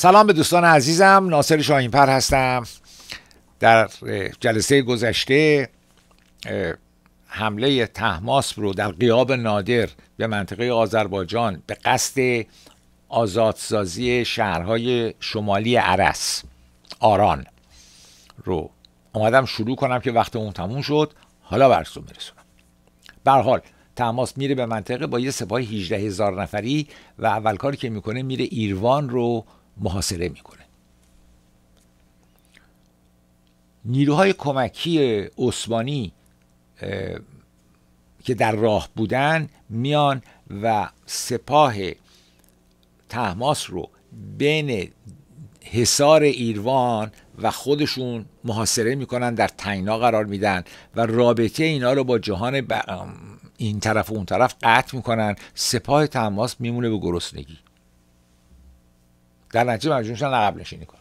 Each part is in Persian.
سلام به دوستان عزیزم ناصر شاهینپر هستم در جلسه گذشته حمله تحماسب رو در قیاب نادر به منطقه آذربایجان به قصد آزادسازی شهرهای شمالی عرس آران رو اومدم شروع کنم که وقت اون تموم شد حالا برسون برسونم برحال تماس میره به منطقه با یه سپاه 18 هزار نفری و اول کاری که میکنه میره ایروان رو محاصره میکنه نیروهای کمکی عثمانی که در راه بودن میان و سپاه تحماس رو بین حصار ایروان و خودشون محاصره میکنن در تنگنا قرار میدن و رابطه اینا رو با جهان ب... این طرف و اون طرف قطع میکنن سپاه تماس میمونه به گرسنگی در نتیجه مجبور عقب نشینی کنن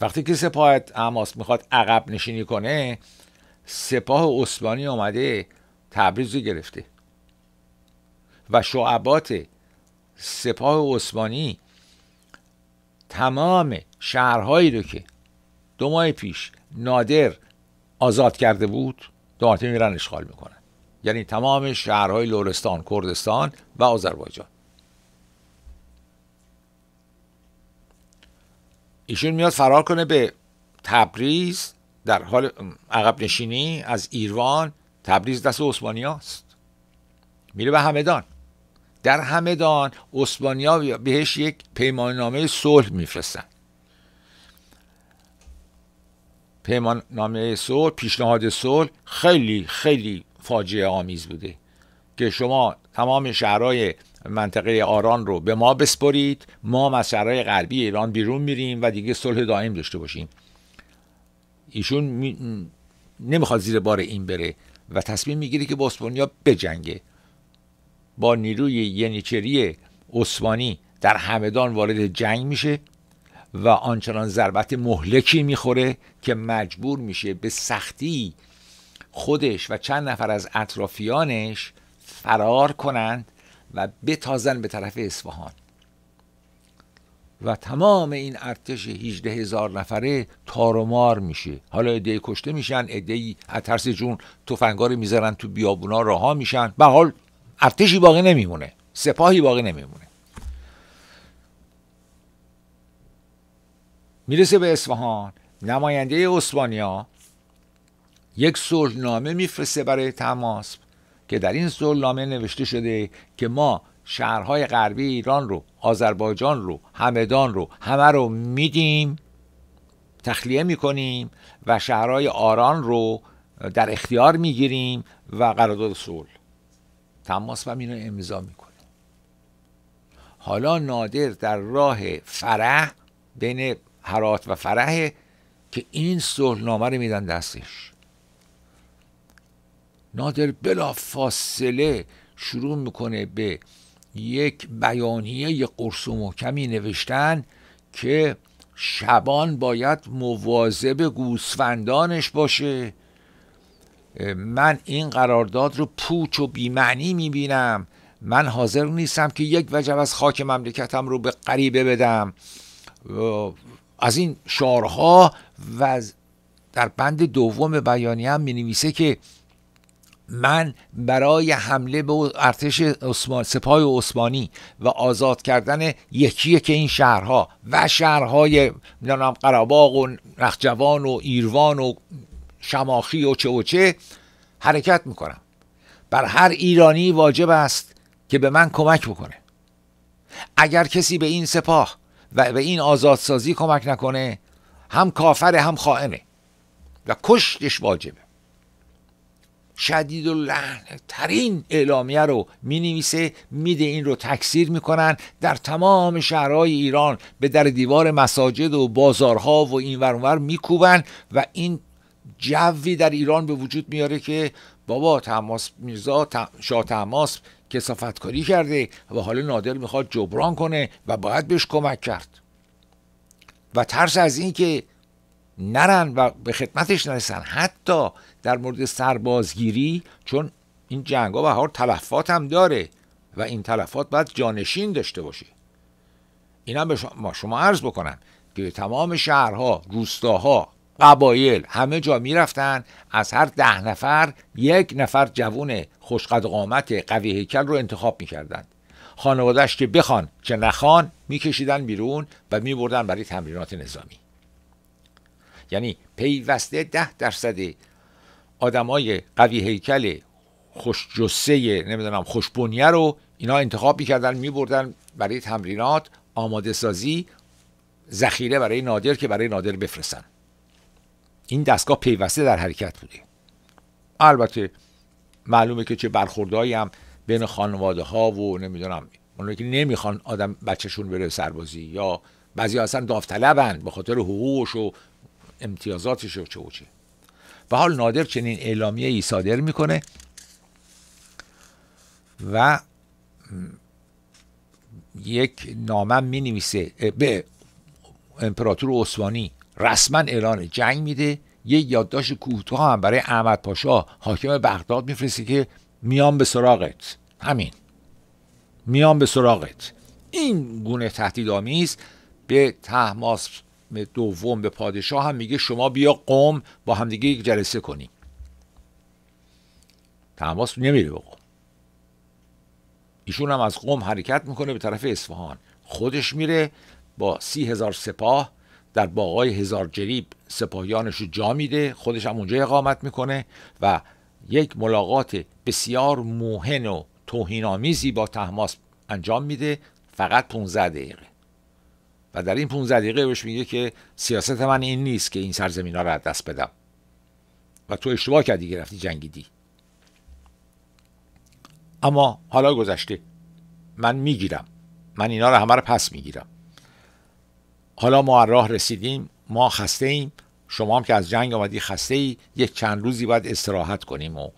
وقتی که سپاه اماس میخواد عقب نشینی کنه سپاه عثمانی آمده تبریز رو گرفته و شعبات سپاه عثمانی تمام شهرهایی رو که دو ماه پیش نادر آزاد کرده بود دوباره میرن اشغال میکنن یعنی تمام شهرهای لورستان کردستان و آذربایجان ایشون میاد فرار کنه به تبریز در حال عقب نشینی از ایروان تبریز دست عثمانی هاست میره به همدان در همدان ها بهش یک پیماننامه صلح میفرستن پیماننامه صلح پیشنهاد صلح خیلی خیلی فاجعه آمیز بوده که شما تمام شهرهای منطقه آران رو به ما بسپرید ما مسیرهای غربی ایران بیرون میریم و دیگه صلح دائم داشته باشیم ایشون می... نمیخواد زیر بار این بره و تصمیم میگیره که با اسپانیا بجنگه با نیروی ینیچری عثمانی در همدان وارد جنگ میشه و آنچنان ضربت مهلکی میخوره که مجبور میشه به سختی خودش و چند نفر از اطرافیانش فرار کنند و بتازن به طرف اصفهان و تمام این ارتش 18 هزار نفره تارمار میشه حالا عده کشته میشن عده از ترس جون تفنگا میذارن تو بیابونا رها میشن به حال ارتشی باقی نمیمونه سپاهی باقی نمیمونه میرسه به اصفهان نماینده اسپانیا یک سرنامه میفرسته برای تماس که در این نامه نوشته شده که ما شهرهای غربی ایران رو آذربایجان رو همدان رو همه رو میدیم تخلیه میکنیم و شهرهای آران رو در اختیار میگیریم و قرارداد صلح تماس و اینو امضا میکنه حالا نادر در راه فرح بین حرات و فرح که این صلحنامه رو میدن دستش نادر بلا فاصله شروع میکنه به یک بیانیه یه قرص و محکمی نوشتن که شبان باید مواظب گوسفندانش باشه من این قرارداد رو پوچ و بیمعنی میبینم من حاضر نیستم که یک وجب از خاک مملکتم رو به غریبه بدم از این شارها و در بند دوم بیانیه هم می نویسه که من برای حمله به ارتش عثمان سپاه عثمانی و آزاد کردن یکی که این شهرها و شهرهای میدانم قراباغ و نخجوان و ایروان و شماخی و چه و چه حرکت میکنم بر هر ایرانی واجب است که به من کمک بکنه اگر کسی به این سپاه و به این آزادسازی کمک نکنه هم کافر هم خائنه و کشتش واجبه شدید و لحنه ترین اعلامیه رو می نویسه میده این رو تکثیر میکنن در تمام شهرهای ایران به در دیوار مساجد و بازارها و این اونور میکوبن و این جوی در ایران به وجود میاره که بابا تماس میرزا شاه تماس کسافتکاری کرده و حالا نادر میخواد جبران کنه و باید بهش کمک کرد و ترس از این که نرن و به خدمتش نرسن حتی در مورد سربازگیری چون این جنگ ها تلفات هم داره و این تلفات باید جانشین داشته باشه اینا به شما, شما عرض بکنم که تمام شهرها روستاها قبایل همه جا میرفتن از هر ده نفر یک نفر جوون خوشقد قامت قوی هیکل رو انتخاب میکردن خانوادهش که بخوان که نخوان میکشیدن بیرون و میبردن برای تمرینات نظامی یعنی پیوسته ده درصد آدمای قوی هیکل خوش جسه نمیدونم بنیه رو اینا انتخاب میکردن میبردن برای تمرینات آماده سازی ذخیره برای نادر که برای نادر بفرستن این دستگاه پیوسته در حرکت بوده البته معلومه که چه برخوردهایی هم بین خانواده ها و نمیدونم اونایی که نمیخوان آدم بچهشون بره سربازی یا بعضی اصلا داوطلبن به خاطر حقوقش و امتیازاتش و چه و چه و حال نادر چنین اعلامیه ای صادر میکنه و یک نامه می نویسه به امپراتور عثمانی رسما اعلان جنگ میده یک یادداشت کوتاه هم برای احمد پاشا حاکم بغداد میفرسته که میام به سراغت همین میام به سراغت این گونه تهدیدآمیز به تحماس دوم به پادشاه هم میگه شما بیا قوم با همدیگه یک جلسه کنیم تماس نمیره به قوم ایشون هم از قوم حرکت میکنه به طرف اصفهان خودش میره با سی هزار سپاه در باقای هزار جریب سپاهیانش رو جا میده خودش هم اونجا اقامت میکنه و یک ملاقات بسیار موهن و توهینآمیزی با تهماس انجام میده فقط 15 دقیقه و در این 15 دقیقه بهش میگه که سیاست من این نیست که این سرزمین ها رو از دست بدم و تو اشتباه کردی که رفتی جنگیدی اما حالا گذشته من میگیرم من اینا رو همه رو پس میگیرم حالا ما راه رسیدیم ما خسته ایم شما هم که از جنگ آمدی خسته ای یک چند روزی باید استراحت کنیم و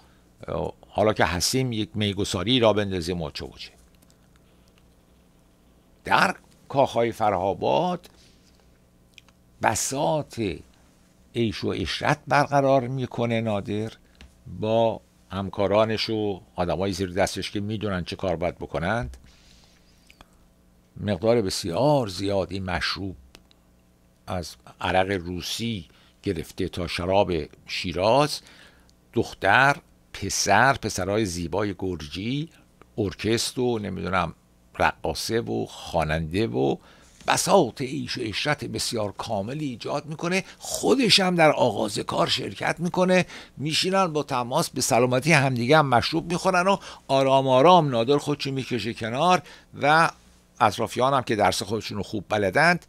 حالا که هستیم یک میگساری را بندازیم و چه در کاخهای فرهاباد بسات عیش و اشرت برقرار میکنه نادر با همکارانش و آدمای زیر دستش که میدونن چه کار باید بکنند مقدار بسیار زیادی مشروب از عرق روسی گرفته تا شراب شیراز دختر پسر پسرای زیبای گرجی ارکست و نمیدونم رقاصه و خواننده و بساط ایش و اشرت بسیار کاملی ایجاد میکنه خودش هم در آغاز کار شرکت میکنه میشینن با تماس به سلامتی همدیگه هم مشروب میخورن و آرام آرام نادر خودشون میکشه کنار و اطرافیان هم که درس خودشون رو خوب بلدند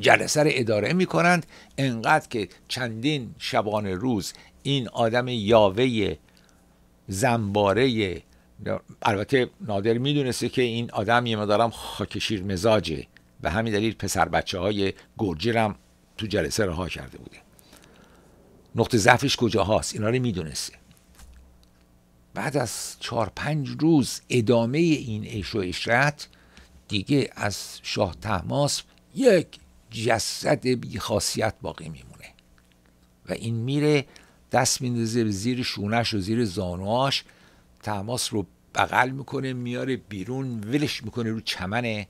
جلسه رو اداره میکنند انقدر که چندین شبانه روز این آدم یاوه زنباره البته نادر میدونسته که این آدم یه مدارم خاکشیر مزاجه و همین دلیل پسر بچه های گرجی تو جلسه رها کرده بوده نقطه ضعفش کجا هاست اینا رو میدونسته بعد از چهار پنج روز ادامه این اش و اشرت دیگه از شاه تحماس یک جسد بیخاصیت باقی میمونه و این میره دست میندازه به زیر شونش و زیر زانواش تماس رو بغل میکنه میاره بیرون ولش میکنه رو چمن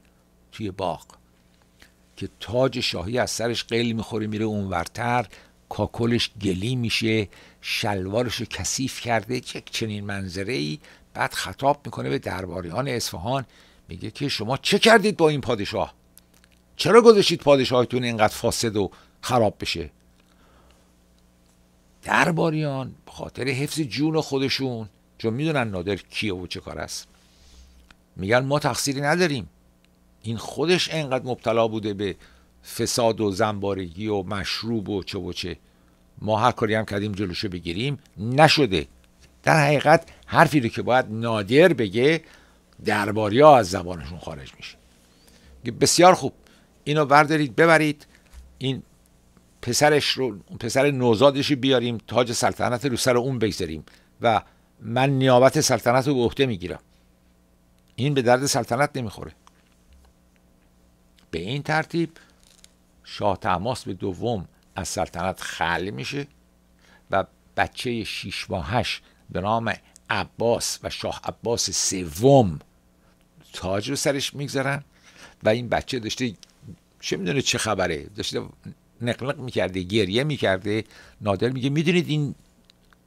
توی باغ که تاج شاهی از سرش قیل میخوره میره اونورتر کاکلش گلی میشه شلوارش رو کثیف کرده یک چنین منظره ای بعد خطاب میکنه به درباریان اصفهان میگه که شما چه کردید با این پادشاه چرا گذاشتید پادشاهتون اینقدر فاسد و خراب بشه درباریان به خاطر حفظ جون خودشون چون میدونن نادر کیه و چه کار است میگن ما تقصیری نداریم این خودش انقدر مبتلا بوده به فساد و زنبارگی و مشروب و چه و چه ما هر کاری هم کردیم جلوشو بگیریم نشده در حقیقت حرفی رو که باید نادر بگه درباری از زبانشون خارج میشه بسیار خوب اینو بردارید ببرید این پسرش رو پسر نوزادش بیاریم تاج سلطنت رو سر اون بگذاریم و من نیابت سلطنت رو به عهده میگیرم این به درد سلطنت نمیخوره به این ترتیب شاه تماس به دوم از سلطنت خل میشه و بچه شیش هش به نام عباس و شاه عباس سوم تاج رو سرش میگذارن و این بچه داشته چه میدونه چه خبره داشته نقلق میکرده گریه میکرده نادر میگه میدونید این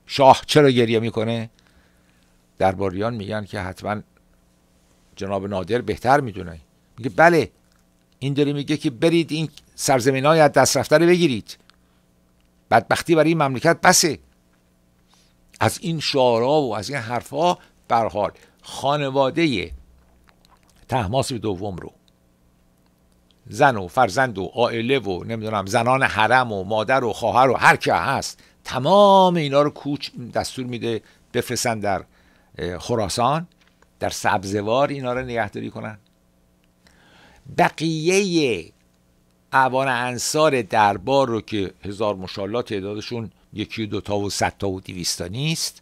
شاه چرا گریه میکنه درباریان میگن که حتما جناب نادر بهتر میدونه میگه بله این داره میگه که برید این سرزمین های از دست رفته رو بگیرید بدبختی برای این مملکت بسه از این شعارها و از این حرفها برحال خانواده تحماس دوم رو زن و فرزند و عائله و نمیدونم زنان حرم و مادر و خواهر و هر که هست تمام اینا رو کوچ دستور میده بفرستن در خراسان در سبزوار اینا رو نگهداری کنن بقیه اعوان انصار دربار رو که هزار مشالله تعدادشون یکی دوتا و صدتا و دیویستا نیست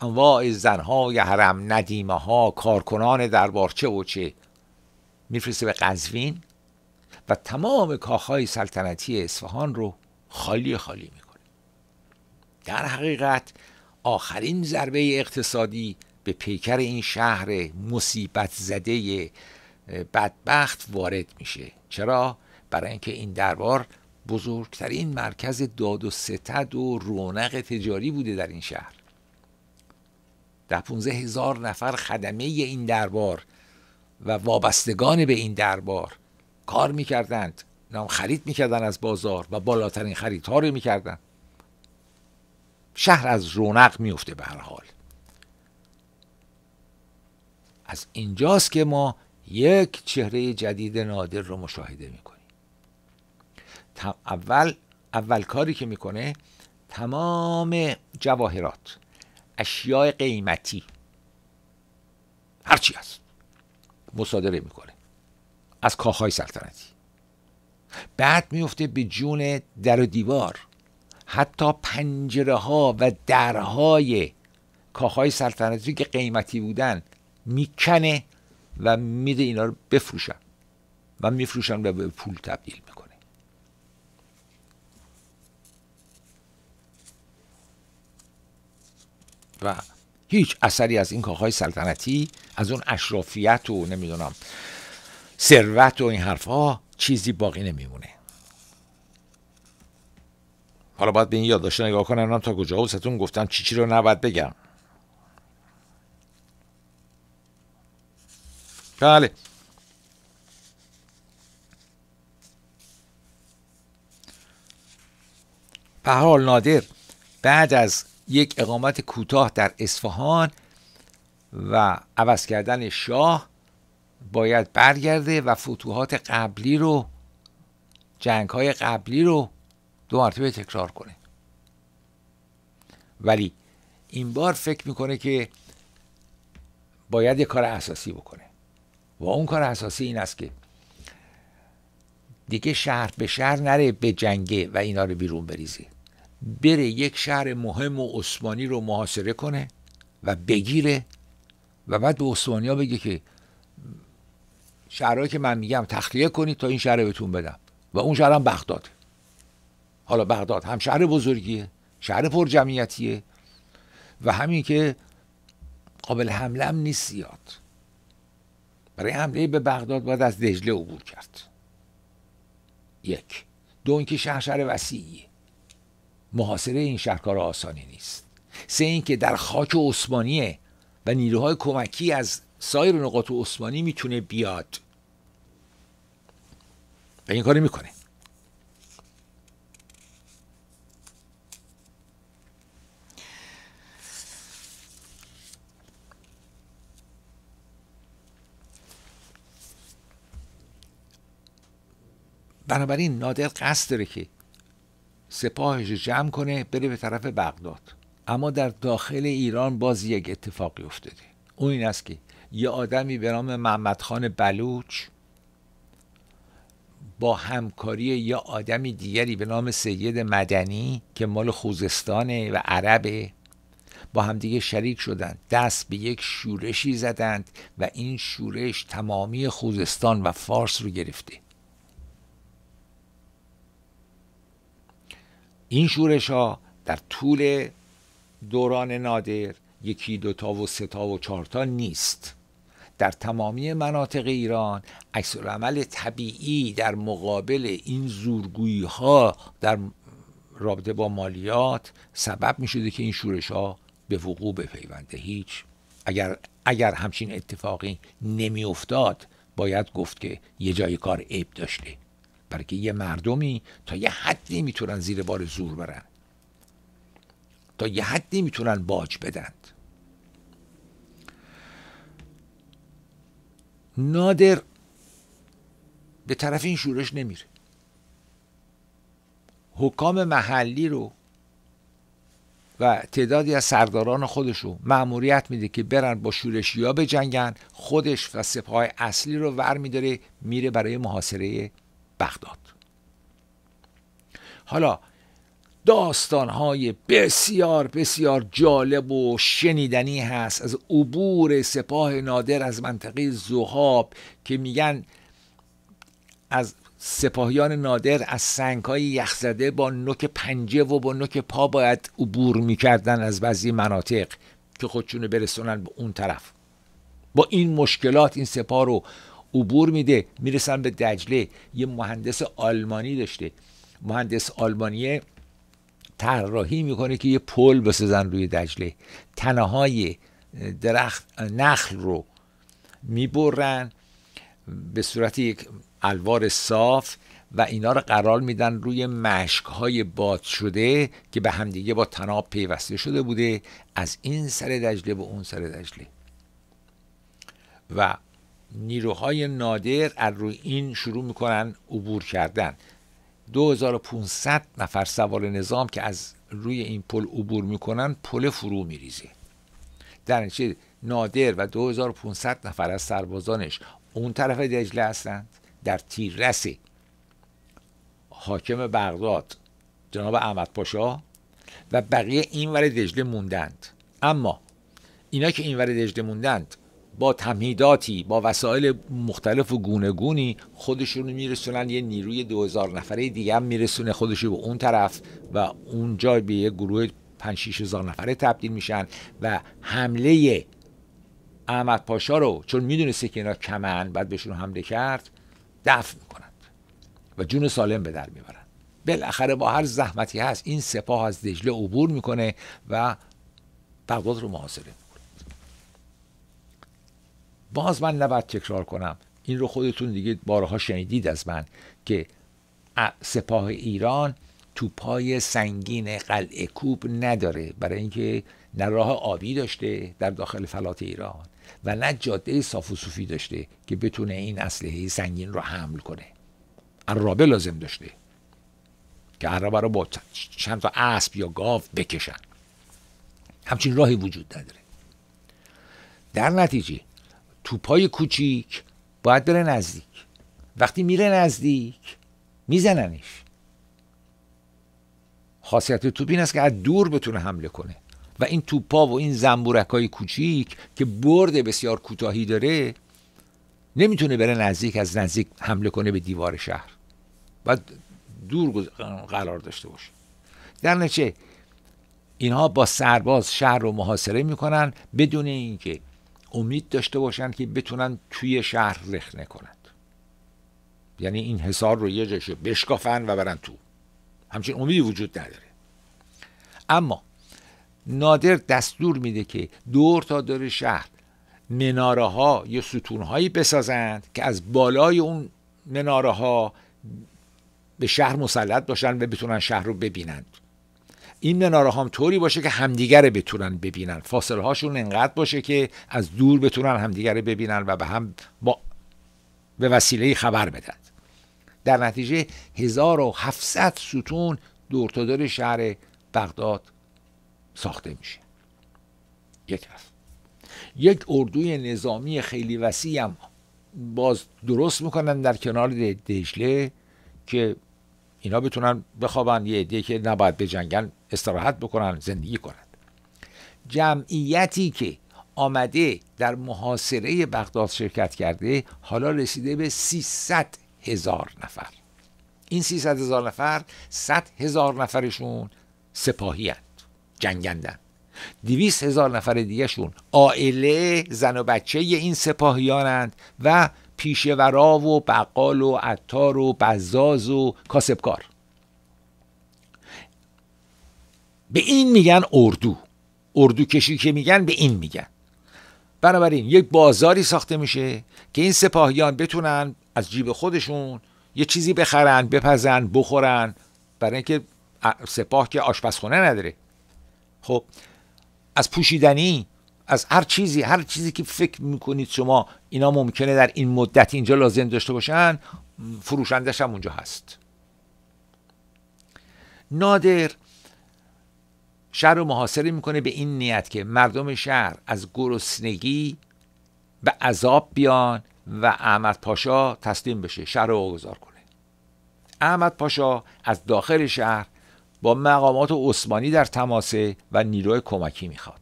انواع زنهای حرم ندیمه ها کارکنان چه و چه میفرسته به قزوین و تمام کاخهای سلطنتی اصفهان رو خالی خالی میکنه در حقیقت آخرین ضربه اقتصادی به پیکر این شهر مصیبت زده بدبخت وارد میشه چرا برای اینکه این دربار بزرگترین مرکز داد و ستد و رونق تجاری بوده در این شهر در پونزه هزار نفر خدمه این دربار و وابستگان به این دربار کار میکردند نام خرید میکردن از بازار و بالاترین خریدها رو میکردند شهر از رونق میفته به هر حال از اینجاست که ما یک چهره جدید نادر رو مشاهده میکنیم اول اول کاری که میکنه تمام جواهرات اشیاء قیمتی هرچی هست مصادره میکنه از کاخهای سلطنتی بعد میفته به جون در و دیوار حتی پنجره ها و درهای کاخهای سلطنتی که قیمتی بودن میکنه و میده اینا رو بفروشن و میفروشن و به پول تبدیل میکنه و هیچ اثری از این کاخهای سلطنتی از اون اشرافیت و نمیدونم ثروت و این حرفها چیزی باقی نمیمونه حالا باید به این یادداشت نگاه کنم نم تا کجا ستون گفتم چی چی رو نباید بگم بله پهال نادر بعد از یک اقامت کوتاه در اصفهان و عوض کردن شاه باید برگرده و فتوحات قبلی رو جنگ های قبلی رو دو مرتبه تکرار کنه ولی این بار فکر میکنه که باید یه کار اساسی بکنه و اون کار اساسی این است که دیگه شهر به شهر نره به جنگه و اینا رو بیرون بریزه بره یک شهر مهم و عثمانی رو محاصره کنه و بگیره و بعد به عثمانی بگه که شهرهایی که من میگم تخلیه کنید تا این شهر بهتون بدم و اون شهرم بغداده حالا بغداد هم شهر بزرگیه شهر جمعیتیه و همین که قابل حمله هم نیست زیاد برای حمله به بغداد باید از دجله عبور کرد یک دو اینکه شهر شهر وسیعیه محاصره این شهر کار آسانی نیست سه اینکه در خاک عثمانیه و نیروهای کمکی از سایر نقاط عثمانی میتونه بیاد و این کاری میکنه بنابراین نادر قصد داره که سپاهش جمع کنه بره به طرف بغداد اما در داخل ایران باز یک اتفاقی افتاده اون این است که یه آدمی به نام محمد خان بلوچ با همکاری یه آدمی دیگری به نام سید مدنی که مال خوزستانه و عربه با همدیگه شریک شدند دست به یک شورشی زدند و این شورش تمامی خوزستان و فارس رو گرفته این شورش ها در طول دوران نادر یکی دوتا و تا و تا نیست در تمامی مناطق ایران عکس عمل طبیعی در مقابل این زورگویی ها در رابطه با مالیات سبب می شده که این شورش ها به وقوع بپیونده هیچ اگر اگر همچین اتفاقی نمی افتاد باید گفت که یه جای کار عیب داشته که یه مردمی تا یه حدی میتونن زیر بار زور برن تا یه حدی میتونن باج بدند نادر به طرف این شورش نمیره حکام محلی رو و تعدادی از سرداران خودش رو معموریت میده که برن با شورشی ها بجنگن خودش و سپاه اصلی رو ور میداره میره برای محاصره بغداد حالا داستان های بسیار بسیار جالب و شنیدنی هست از عبور سپاه نادر از منطقه زهاب که میگن از سپاهیان نادر از سنگ های یخزده با نوک پنجه و با نوک پا باید عبور میکردن از بعضی مناطق که خودشونو برسونن به اون طرف با این مشکلات این سپاه رو عبور میده میرسن به دجله یه مهندس آلمانی داشته مهندس آلمانیه طراحی میکنه که یه پل بسازن روی دجله تنهای درخت نخل رو میبرن به صورت یک الوار صاف و اینا رو قرار میدن روی مشک های باد شده که به همدیگه با تناب پیوسته شده بوده از این سر دجله به اون سر دجله و نیروهای نادر از روی این شروع میکنن عبور کردن 2500 نفر سوار نظام که از روی این پل عبور میکنن پل فرو میریزه در نتیجه نادر و 2500 نفر از سربازانش اون طرف دجله هستند در تیررس حاکم بغداد جناب احمد پاشا و بقیه اینور دجله موندند اما اینا که اینور دجله موندند با تمهیداتی با وسایل مختلف و گونی خودشون میرسونن یه نیروی 2000 نفره دیگه هم میرسونه خودش به اون طرف و اونجا به یه گروه 5 هزار نفره تبدیل میشن و حمله احمد پاشا رو چون میدونسته که اینا کمن بعد بهشون حمله کرد دفع میکنند و جون سالم به در میبرند بالاخره با هر زحمتی هست این سپاه از دجله عبور میکنه و بغداد رو محاصره باز من نباید تکرار کنم این رو خودتون دیگه بارها شنیدید از من که سپاه ایران توپای سنگین قلعه کوب نداره برای اینکه نه راه آبی داشته در داخل فلات ایران و نه جاده صاف و صوفی داشته که بتونه این اسلحه سنگین رو حمل کنه عرابه لازم داشته که عرابه رو با چند تا اسب یا گاو بکشن همچین راهی وجود نداره در نتیجه توپای کوچیک باید بره نزدیک وقتی میره نزدیک میزننش خاصیت توپ این است که از دور بتونه حمله کنه و این توپا و این زنبورک های کوچیک که برد بسیار کوتاهی داره نمیتونه بره نزدیک از نزدیک حمله کنه به دیوار شهر و دور قرار داشته باشه در نتیجه اینها با سرباز شهر رو محاصره میکنن بدون اینکه امید داشته باشند که بتونن توی شهر رخنه کنند یعنی این حصار رو یه جاشه بشکافن و برن تو همچین امیدی وجود نداره اما نادر دستور میده که دور تا دور شهر مناره ها یا ستون هایی بسازند که از بالای اون مناره ها به شهر مسلط باشن و بتونن شهر رو ببینند این مناره هم طوری باشه که همدیگر بتونن ببینن فاصله هاشون انقدر باشه که از دور بتونن همدیگر ببینن و به هم با به وسیله خبر بدن در نتیجه 1700 ستون دور تا دور شهر بغداد ساخته میشه یک یک اردوی نظامی خیلی وسیع هم باز درست میکنن در کنار دجله که اینا بتونن بخوابن یه عده که نباید بجنگن استراحت بکنن زندگی کنند جمعیتی که آمده در محاصره بغداد شرکت کرده حالا رسیده به 300 هزار نفر این 300 هزار نفر 100 هزار نفرشون سپاهی هند جنگندن 200 هزار نفر دیگهشون عائله زن و بچه این سپاهیانند و پیشورا و بقال و عطار و بزاز و کاسبکار به این میگن اردو اردو کشی که میگن به این میگن بنابراین یک بازاری ساخته میشه که این سپاهیان بتونن از جیب خودشون یه چیزی بخرن بپزن بخورن برای اینکه سپاه که آشپزخونه نداره خب از پوشیدنی از هر چیزی هر چیزی که فکر میکنید شما اینا ممکنه در این مدت اینجا لازم داشته باشن فروشندش هم اونجا هست نادر شهر رو محاصره میکنه به این نیت که مردم شهر از گرسنگی به عذاب بیان و احمد پاشا تسلیم بشه شهر رو واگذار کنه احمد پاشا از داخل شهر با مقامات عثمانی در تماسه و نیروی کمکی میخواد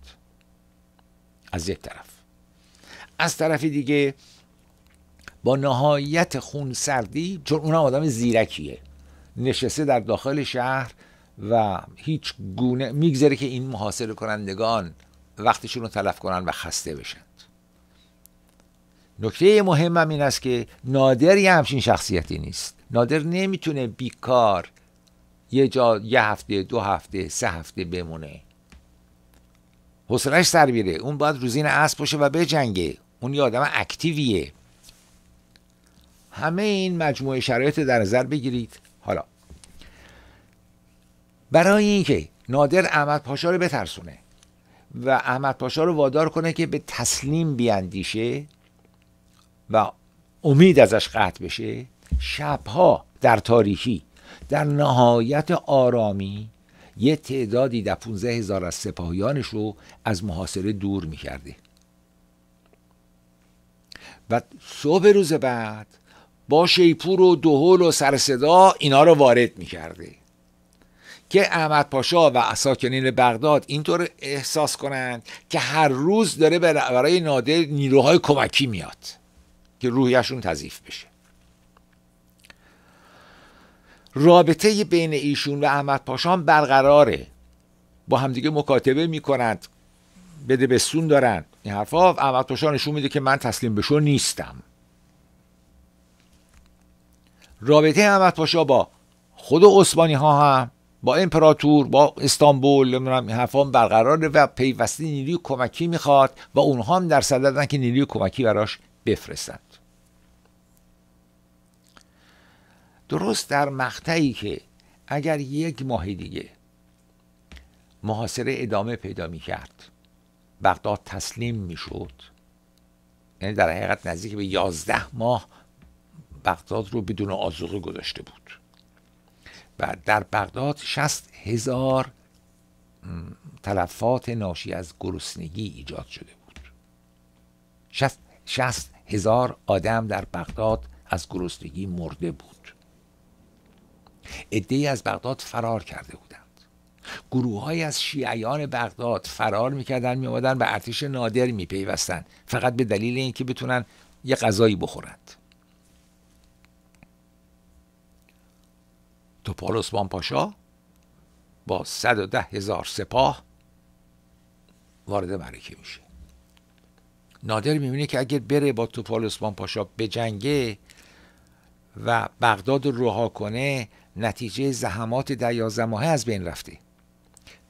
از یک طرف از طرف دیگه با نهایت خون سردی چون اون آدم زیرکیه نشسته در داخل شهر و هیچ گونه میگذره که این محاصره کنندگان وقتشون رو تلف کنن و خسته بشند نکته هم این است که نادر یه همچین شخصیتی نیست نادر نمیتونه بیکار یه جا یه هفته دو هفته سه هفته بمونه حوصلش سر بیره. اون باید روزین اسب باشه و بجنگه اون یه آدم اکتیویه همه این مجموعه شرایط در نظر بگیرید حالا برای اینکه نادر احمد پاشا رو بترسونه و احمد پاشا رو وادار کنه که به تسلیم بیاندیشه و امید ازش قطع بشه شبها در تاریخی در نهایت آرامی یه تعدادی در 15 هزار از سپاهیانش رو از محاصره دور میکرده و صبح روز بعد با شیپور و دهول و سر صدا اینا رو وارد میکرده که احمد پاشا و ساکنین بغداد اینطور احساس کنند که هر روز داره برای نادر نیروهای کمکی میاد که روحیشون تضیف بشه رابطه بین ایشون و احمد پاشان برقراره با همدیگه مکاتبه میکنند بده بستون دارن این حرفا احمد پاشا نشون میده که من تسلیم بشو نیستم رابطه احمد پاشا با خود عثمانی ها هم با امپراتور با استانبول نمیدونم این حرفا برقراره و پیوسته نیروی کمکی میخواد و اونها هم در صددن که نیروی کمکی براش بفرستن درست در مقطعی که اگر یک ماه دیگه محاصره ادامه پیدا می کرد بغداد تسلیم می شد یعنی در حقیقت نزدیک به یازده ماه بغداد رو بدون آزوغه گذاشته بود و در بغداد شست هزار تلفات ناشی از گرسنگی ایجاد شده بود شست, شست هزار آدم در بغداد از گرسنگی مرده بود عدهای از بغداد فرار کرده بودند گروههایی از شیعیان بغداد فرار میکردن میامدن به ارتش نادر میپیوستند فقط به دلیل اینکه بتونن یه غذایی بخورند توپال اسمان پاشا با 110 هزار سپاه وارد معرکه میشه نادر میبینه که اگر بره با توپال اسمان پاشا به جنگه و بغداد رو رها کنه نتیجه زحمات در ماهه از بین رفته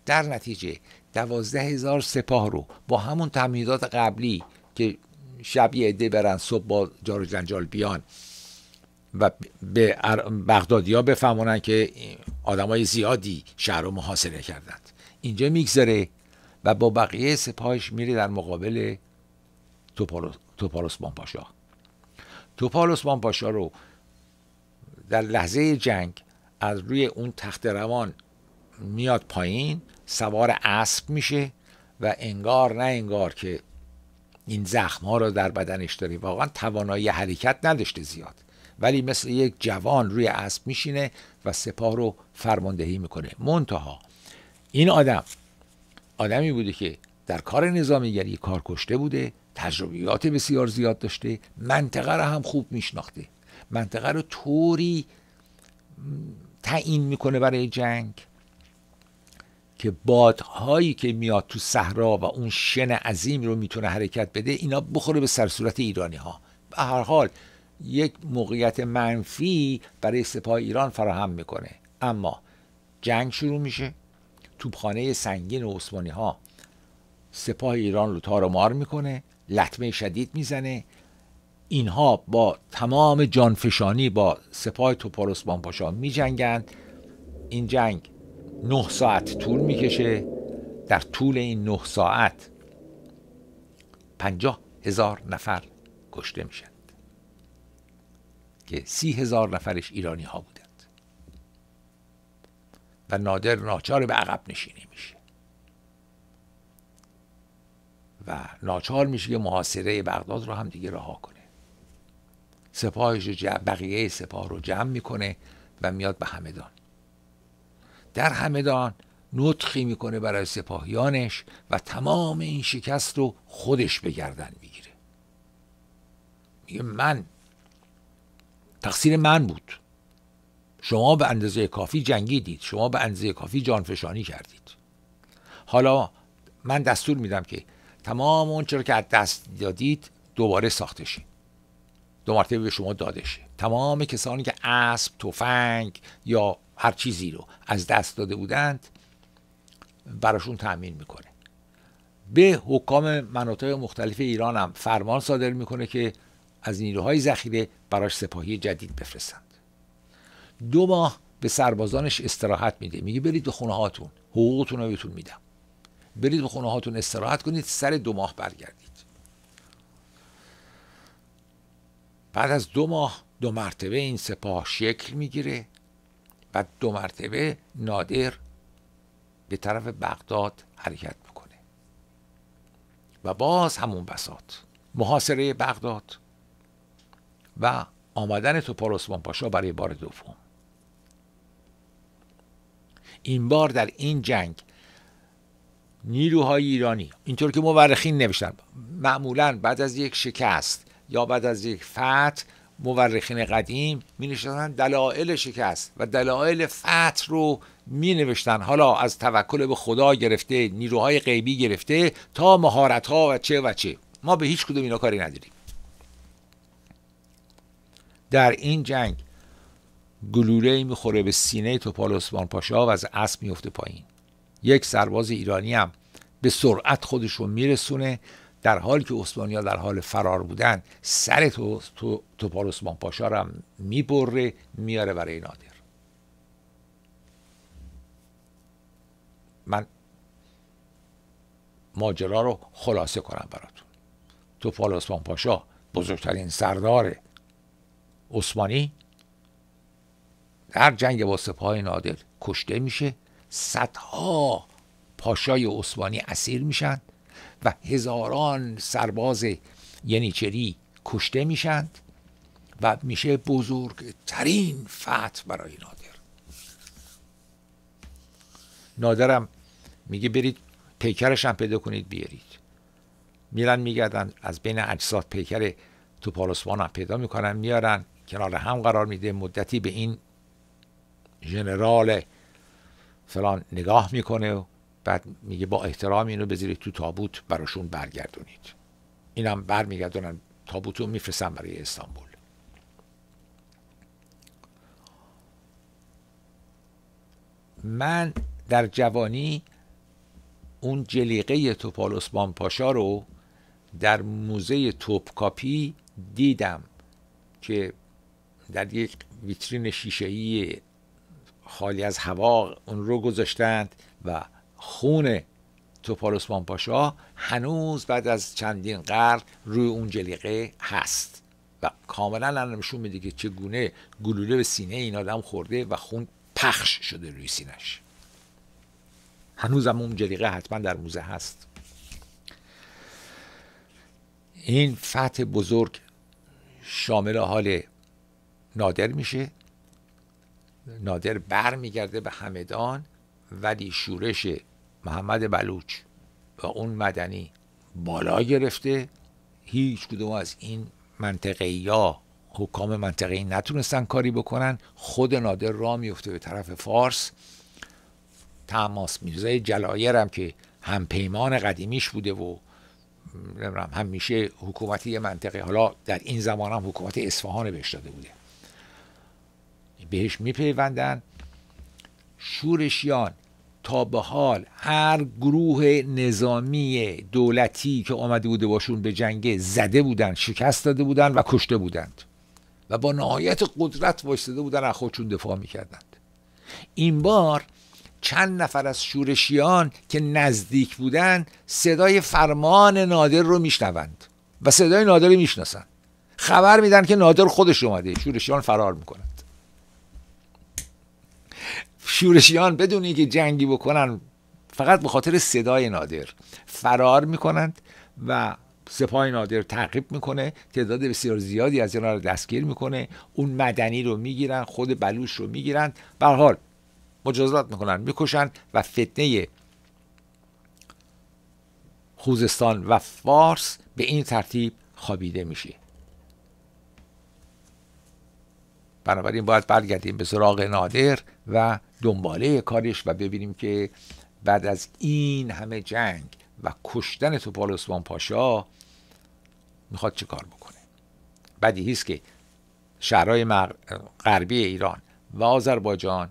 در نتیجه دوازده هزار سپاه رو با همون تمهیدات قبلی که شبیه عده برن صبح با جار و جنجال بیان و به بغدادی ها بفهمونن که آدمای زیادی شهر رو محاصره کردند اینجا میگذره و با بقیه سپاهش میره در مقابل توپالوس اسمان پاشا توپال رو در لحظه جنگ از روی اون تخت روان میاد پایین سوار اسب میشه و انگار نه انگار که این زخم ها رو در بدنش داره واقعا توانایی حرکت نداشته زیاد ولی مثل یک جوان روی اسب میشینه و سپاه رو فرماندهی میکنه منتها این آدم آدمی بوده که در کار نظامیگری کار کشته بوده تجربیات بسیار زیاد داشته منطقه رو هم خوب میشناخته منطقه رو طوری تعیین میکنه برای جنگ که بادهایی که میاد تو صحرا و اون شن عظیم رو میتونه حرکت بده اینا بخوره به سرصورت ایرانی ها به هر حال یک موقعیت منفی برای سپاه ایران فراهم میکنه اما جنگ شروع میشه توپخانه سنگین و عثمانی ها سپاه ایران رو تارمار مار میکنه لطمه شدید میزنه اینها با تمام جانفشانی با سپاه توپاروس بانپاشا پاشا می جنگند این جنگ نه ساعت طول میکشه در طول این نه ساعت پنجاه هزار نفر کشته میشند که سی هزار نفرش ایرانی ها بودند و نادر ناچار به عقب نشینی میشه و ناچار میشه که محاصره بغداد رو هم دیگه رها کنه سپاهش بقیه سپاه رو جمع میکنه و میاد به همدان در همدان نطخی میکنه برای سپاهیانش و تمام این شکست رو خودش به گردن میگیره میگه من تقصیر من بود شما به اندازه کافی جنگیدید شما به اندازه کافی جانفشانی کردید حالا من دستور میدم که تمام اون چرا که از دست دادید دوباره ساخته شید دو مرتبه به شما داده شه تمام کسانی که اسب تفنگ یا هر چیزی رو از دست داده بودند براشون تأمین میکنه به حکام مناطق مختلف ایران هم فرمان صادر میکنه که از نیروهای ذخیره براش سپاهی جدید بفرستند دو ماه به سربازانش استراحت میده میگه برید به خونه هاتون حقوقتون رو بهتون میدم برید به خونه هاتون استراحت کنید سر دو ماه برگردید بعد از دو ماه دو مرتبه این سپاه شکل میگیره و دو مرتبه نادر به طرف بغداد حرکت میکنه و باز همون بساط محاصره بغداد و آمدن توپال عثمان پاشا برای بار دوم این بار در این جنگ نیروهای ایرانی اینطور که مورخین نوشتن معمولا بعد از یک شکست یا بعد از یک فتح مورخین قدیم می نشستن دلائل شکست و دلایل فتح رو می نوشتن حالا از توکل به خدا گرفته نیروهای غیبی گرفته تا مهارت ها و چه و چه ما به هیچ کدوم اینا کاری نداریم در این جنگ گلوله میخوره به سینه توپال اسمان پاشا و از اسب میفته پایین یک سرباز ایرانی هم به سرعت خودش رو میرسونه در حالی که عثمانی در حال فرار بودن سر تو, تو، توپال عثمان پاشا را میبره میاره برای نادر من ماجرا رو خلاصه کنم براتون توپال عثمان پاشا بزرگترین سردار عثمانی در جنگ با سپاه نادر کشته میشه صدها پاشای عثمانی اسیر میشن و هزاران سرباز ینیچری کشته میشند و میشه بزرگترین فتح برای نادر نادرم میگه برید پیکرش هم پیدا کنید بیارید میرن میگردن از بین اجساد پیکر توپالوسوان هم پیدا میکنن میارن کنار هم قرار میده مدتی به این ژنرال فلان نگاه میکنه و بعد میگه با احترام اینو بذارید تو تابوت براشون برگردونید اینم برمیگردونن تابوت تابوتو میفرستن برای استانبول من در جوانی اون جلیقه توپال عثمان پاشا رو در موزه توپکاپی دیدم که در یک ویترین شیشه‌ای خالی از هوا اون رو گذاشتند و خون توپالوس پامپاشا هنوز بعد از چندین قرن روی اون جلیقه هست و کاملا نشون میده که چگونه گلوله به سینه این آدم خورده و خون پخش شده روی سینش هم اون جلیقه حتما در موزه هست این فتح بزرگ شامل حال نادر میشه نادر بر میگرده به همدان ولی شورش محمد بلوچ و اون مدنی بالا گرفته هیچ کدوم از این منطقه یا حکام منطقه ای نتونستن کاری بکنن خود نادر را میفته به طرف فارس تماس میزای جلایر هم که هم پیمان قدیمیش بوده و هم همیشه حکومتی منطقه حالا در این زمان هم حکومت اصفهان بهش داده بوده بهش میپیوندن شورشیان تا به حال هر گروه نظامی دولتی که آمده بوده باشون به جنگ زده بودن شکست داده بودن و کشته بودند و با نهایت قدرت وایستاده بودن از خودشون دفاع میکردند این بار چند نفر از شورشیان که نزدیک بودند صدای فرمان نادر رو میشنوند و صدای نادر رو میشناسند خبر میدن که نادر خودش اومده شورشیان فرار میکنن شورشیان بدون اینکه جنگی بکنن فقط به خاطر صدای نادر فرار میکنند و سپاه نادر تعقیب میکنه تعداد بسیار زیادی از اینا رو دستگیر میکنه اون مدنی رو میگیرن خود بلوش رو میگیرن به حال مجازات میکنن میکشن و فتنه خوزستان و فارس به این ترتیب خوابیده میشه بنابراین باید برگردیم به سراغ نادر و دنباله کارش و ببینیم که بعد از این همه جنگ و کشتن توپال اسمان پاشا میخواد چه کار بکنه بعدی است که شهرهای غربی ایران و آذربایجان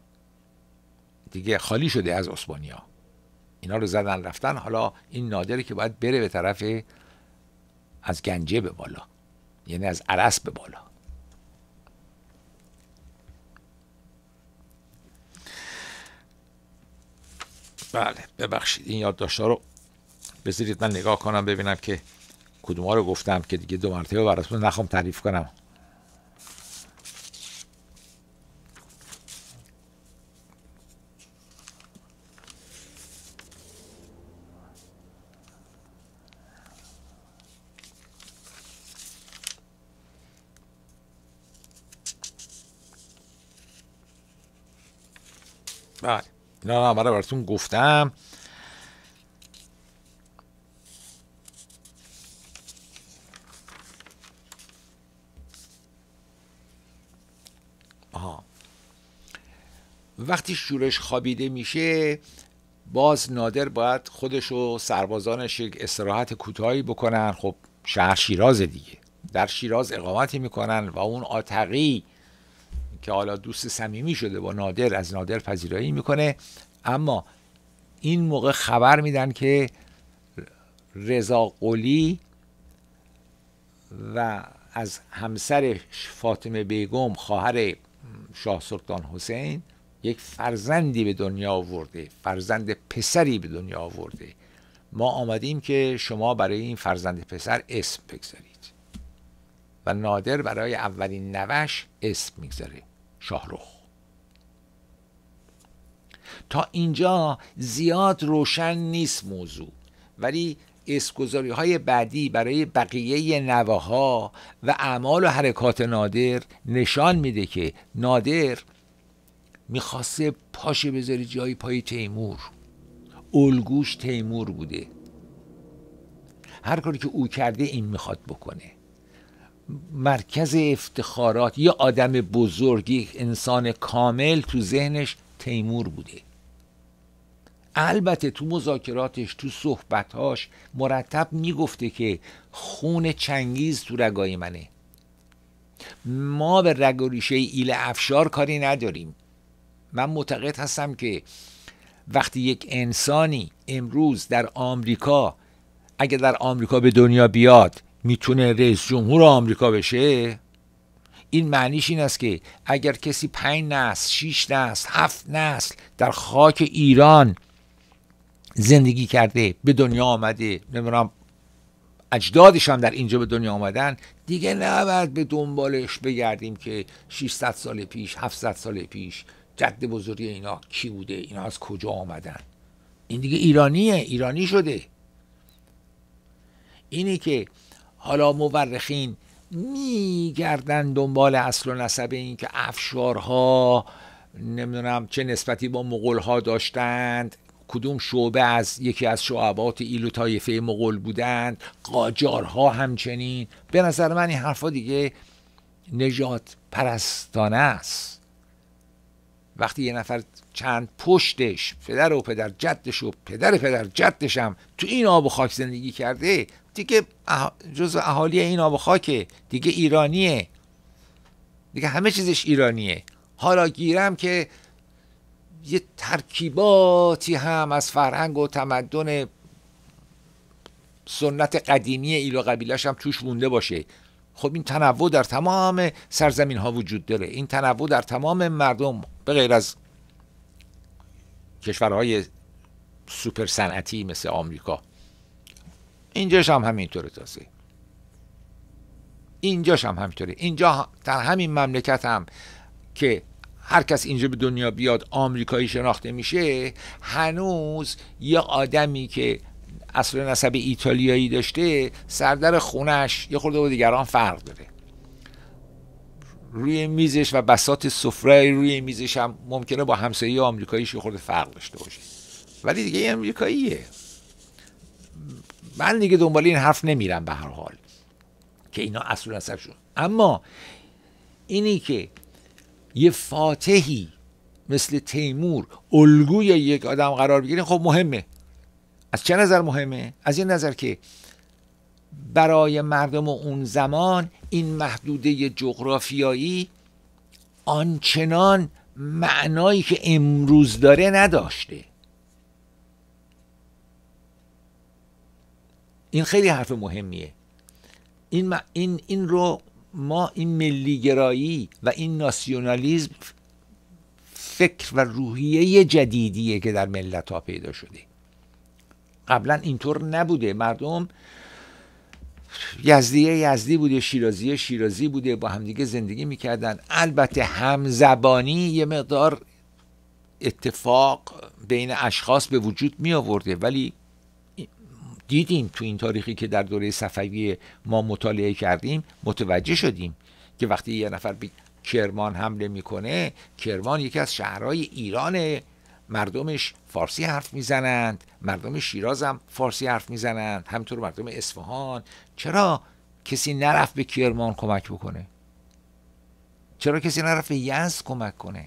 دیگه خالی شده از عثمانیا اینا رو زدن رفتن حالا این نادره که باید بره به طرف از گنجه به بالا یعنی از عرس به بالا بله ببخشید این ها رو بذارید من نگاه کنم ببینم که کدوم رو گفتم که دیگه دو مرتبه براتون نخوام تعریف کنم اینا همه براتون گفتم وقتی شورش خوابیده میشه باز نادر باید خودش و سربازانش یک استراحت کوتاهی بکنن خب شهر شیراز دیگه در شیراز اقامتی میکنن و اون آتقی که حالا دوست صمیمی شده با نادر از نادر پذیرایی میکنه اما این موقع خبر میدن که رضا قلی و از همسر فاطمه بیگم خواهر شاه سلطان حسین یک فرزندی به دنیا آورده فرزند پسری به دنیا آورده ما آمدیم که شما برای این فرزند پسر اسم بگذارید و نادر برای اولین نوش اسم میگذاره شاهرخ تا اینجا زیاد روشن نیست موضوع ولی اسکوزاری های بعدی برای بقیه نواها و اعمال و حرکات نادر نشان میده که نادر میخواسته پاشه بذاری جای پای تیمور الگوش تیمور بوده هر کاری که او کرده این میخواد بکنه مرکز افتخارات یه آدم بزرگ انسان کامل تو ذهنش تیمور بوده البته تو مذاکراتش تو صحبتهاش مرتب میگفته که خون چنگیز تو رگای منه ما به رگ و ریشه ایل افشار کاری نداریم من معتقد هستم که وقتی یک انسانی امروز در آمریکا اگر در آمریکا به دنیا بیاد میتونه رئیس جمهور آمریکا بشه این معنیش این است که اگر کسی پنج نسل شیش نسل هفت نسل در خاک ایران زندگی کرده به دنیا آمده نمیدونم اجدادش هم در اینجا به دنیا آمدن دیگه نباید به دنبالش بگردیم که 600 سال پیش 700 سال پیش جد بزرگی اینا کی بوده اینا از کجا آمدن این دیگه ایرانیه ایرانی شده اینی که حالا مورخین میگردن دنبال اصل و نسب این که افشارها نمیدونم چه نسبتی با مغولها داشتند کدوم شعبه از یکی از شعبات ایلو و مغول بودند قاجارها همچنین به نظر من این حرفا دیگه نجات پرستانه است وقتی یه نفر چند پشتش پدر و پدر جدش و پدر پدر جدش هم تو این آب و خاک زندگی کرده دیگه جزو اهالی این آب و خاکه دیگه ایرانیه دیگه همه چیزش ایرانیه حالا گیرم که یه ترکیباتی هم از فرهنگ و تمدن سنت قدیمی ایلو قبیلش هم توش مونده باشه خب این تنوع در تمام سرزمین ها وجود داره این تنوع در تمام مردم به غیر از کشورهای سوپر صنعتی مثل آمریکا اینجاش هم همینطوره تازه اینجاش هم همینطوره اینجا در همین مملکت هم که هر کس اینجا به دنیا بیاد آمریکایی شناخته میشه هنوز یه آدمی که اصل نسب ایتالیایی داشته سردر خونش یه خورده با دیگران فرق داره روی میزش و بسات سفره روی میزش هم ممکنه با همسایه آمریکاییش یه خورده فرق داشته باشه ولی دیگه آمریکاییه. من دیگه دنبال این حرف نمیرم به هر حال که اینا اصل و اما اینی که یه فاتحی مثل تیمور الگوی یک آدم قرار بگیره خب مهمه از چه نظر مهمه؟ از یه نظر که برای مردم اون زمان این محدوده جغرافیایی آنچنان معنایی که امروز داره نداشته این خیلی حرف مهمیه این, این, این رو ما این ملیگرایی و این ناسیونالیزم فکر و روحیه جدیدیه که در ملت ها پیدا شده قبلا اینطور نبوده مردم یزدیه یزدی بوده شیرازیه شیرازی بوده با همدیگه زندگی میکردن البته همزبانی یه مقدار اتفاق بین اشخاص به وجود می آورده ولی دیدیم تو این تاریخی که در دوره صفوی ما مطالعه کردیم متوجه شدیم که وقتی یه نفر به کرمان حمله میکنه کرمان یکی از شهرهای ایرانه مردمش فارسی حرف میزنند مردم شیراز هم فارسی حرف میزنند همینطور مردم اصفهان چرا کسی نرفت به کرمان کمک بکنه چرا کسی نرفت به یزد کمک کنه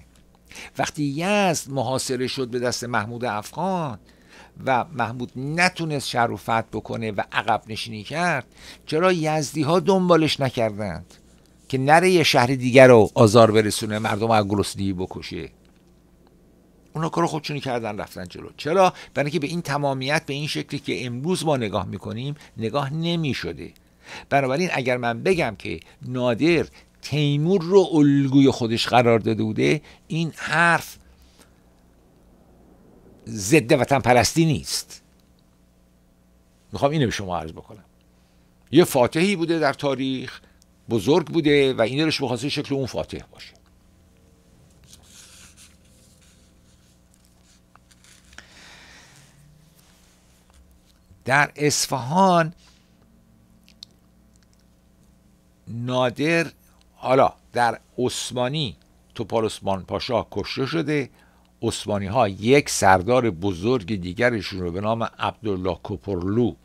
وقتی یزد محاصره شد به دست محمود افغان و محمود نتونست شروفت بکنه و عقب نشینی کرد چرا یزدی ها دنبالش نکردند که نره یه شهر دیگر رو آزار برسونه مردم از گرسنگی بکشه اونا کار خودشونی کردن رفتن جلو چرا برای که به این تمامیت به این شکلی که امروز ما نگاه میکنیم نگاه نمیشده بنابراین اگر من بگم که نادر تیمور رو الگوی خودش قرار داده بوده این حرف ضد وطن پرستی نیست میخوام اینو به شما عرض بکنم یه فاتحی بوده در تاریخ بزرگ بوده و این دلش بخواسته شکل اون فاتح باشه در اصفهان نادر حالا در عثمانی توپال عثمان پاشا کشته شده عثمانی ها یک سردار بزرگ دیگرشون رو به نام عبدالله کوپرلو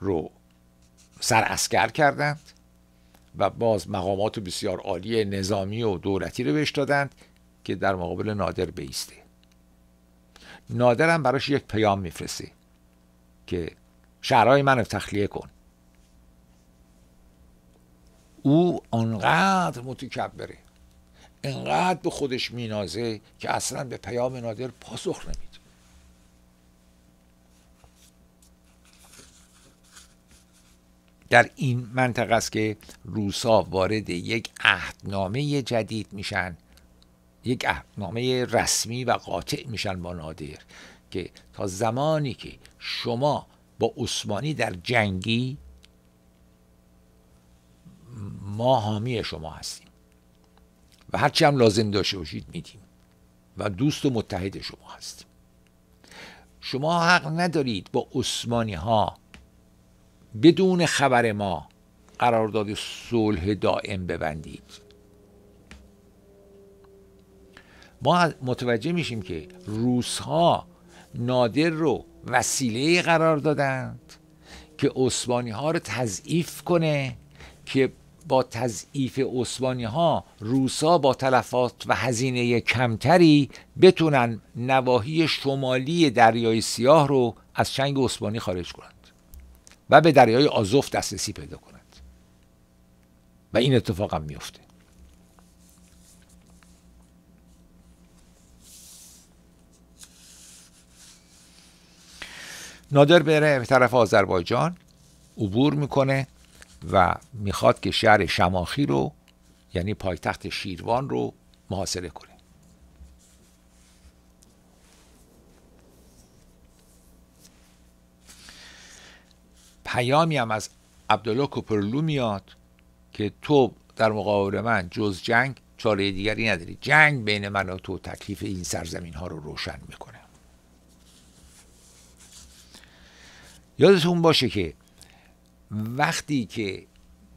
رو اسکر کردند و باز مقامات بسیار عالی نظامی و دولتی رو بهش دادند که در مقابل نادر بیسته نادر هم براش یک پیام میفرسته که شهرهای من تخلیه کن او انقدر متکبره انقدر به خودش مینازه که اصلا به پیام نادر پاسخ نمیده در این منطقه است که روسا وارد یک عهدنامه جدید میشن یک عهدنامه رسمی و قاطع میشن با نادر که تا زمانی که شما با عثمانی در جنگی ما حامی شما هستیم و هرچی هم لازم داشته باشید میدیم و دوست و متحد شما هستیم شما حق ندارید با عثمانی ها بدون خبر ما قرارداد صلح دائم ببندید ما متوجه میشیم که روس ها نادر رو وسیله قرار دادند که عثمانی ها رو تضعیف کنه که با تضعیف عثمانی ها روسا با تلفات و هزینه کمتری بتونن نواحی شمالی دریای سیاه رو از چنگ عثمانی خارج کنند و به دریای آزوف دسترسی پیدا کنند و این اتفاق هم میفته نادر بره به طرف آذربایجان عبور میکنه و میخواد که شهر شماخی رو یعنی پایتخت شیروان رو محاصره کنه پیامی هم از عبدالله کوپرلو میاد که تو در مقابل من جز جنگ چاره دیگری نداری جنگ بین من و تو تکلیف این سرزمین ها رو روشن میکنه یادتون باشه که وقتی که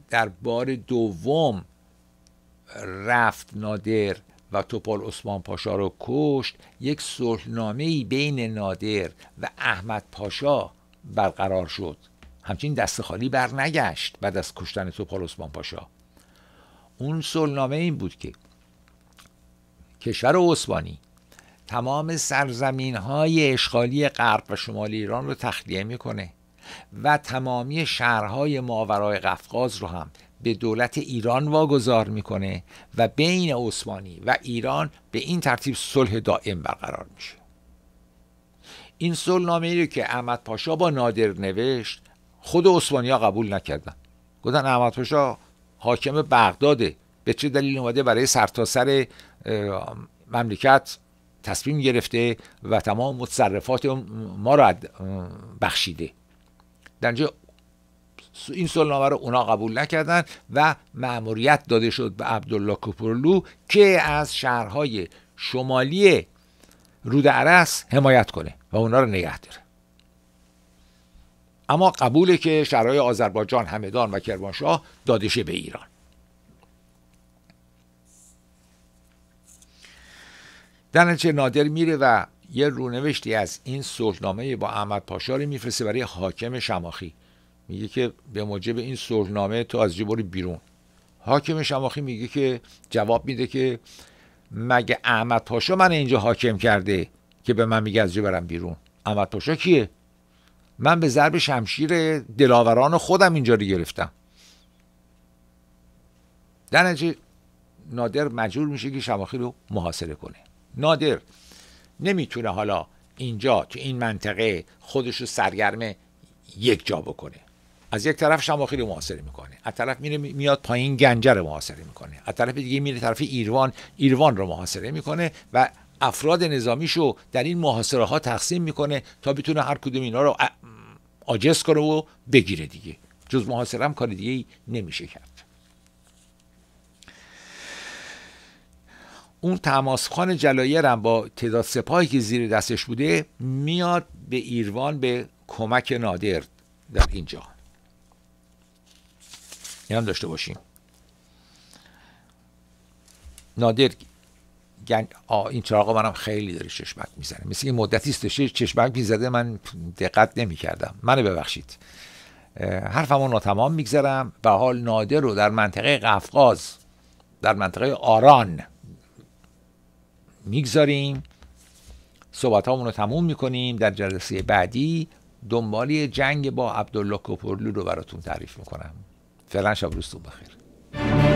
در بار دوم رفت نادر و توپال عثمان پاشا رو کشت یک صلحنامه بین نادر و احمد پاشا برقرار شد همچنین دست خالی برنگشت بعد از کشتن توپال عثمان پاشا اون صلحنامه این بود که کشور عثمانی تمام سرزمین های اشغالی غرب و شمال ایران رو تخلیه میکنه و تمامی شهرهای ماورای قفقاز رو هم به دولت ایران واگذار میکنه و بین عثمانی و ایران به این ترتیب صلح دائم برقرار میشه این صلح ای رو که احمد پاشا با نادر نوشت خود عثمانی ها قبول نکردن گفتن احمد پاشا حاکم بغداده به چه دلیل اومده برای سرتاسر سر مملکت تصمیم گرفته و تمام متصرفات ما را بخشیده در اینجا این سلنامه رو اونا قبول نکردن و معموریت داده شد به عبدالله کپرلو که از شهرهای شمالی رود عرس حمایت کنه و اونا رو نگه داره اما قبوله که شهرهای آذربایجان همدان و کرمانشاه شه به ایران در نادر میره و یه رونوشتی از این صلحنامه با احمد پاشا رو میفرسته برای حاکم شماخی میگه که به موجب این صلحنامه تو از جبر بیرون حاکم شماخی میگه که جواب میده که مگه احمد پاشا من اینجا حاکم کرده که به من میگه از جا برم بیرون احمد پاشا کیه من به ضرب شمشیر دلاوران خودم اینجا رو گرفتم در نادر مجبور میشه که شماخی رو محاصره کنه نادر نمیتونه حالا اینجا تو این منطقه خودش رو سرگرم یک جا بکنه از یک طرف شماخی رو محاصره میکنه از طرف میره میاد پایین گنجر رو محاصره میکنه از طرف دیگه میره طرف ایروان ایروان رو محاصره میکنه و افراد نظامیشو در این محاصره ها تقسیم میکنه تا بتونه هر کدوم اینا رو عاجز کنه و بگیره دیگه جز محاصره هم کار دیگه نمیشه کرد اون تماسخان جلایر هم با تعداد سپاهی که زیر دستش بوده میاد به ایروان به کمک نادر در اینجا این هم داشته باشیم نادر گن... این چراغ منم خیلی داره چشمک میزنه مثل این مدتی است چشمک میزده من دقت نمیکردم منو ببخشید حرفمو ناتمام میگذرم به حال نادر رو در منطقه قفقاز در منطقه آران میگذاریم صحبت رو تموم میکنیم در جلسه بعدی دنبالی جنگ با عبدالله کپرلو رو براتون تعریف میکنم فعلا شب روزتون بخیر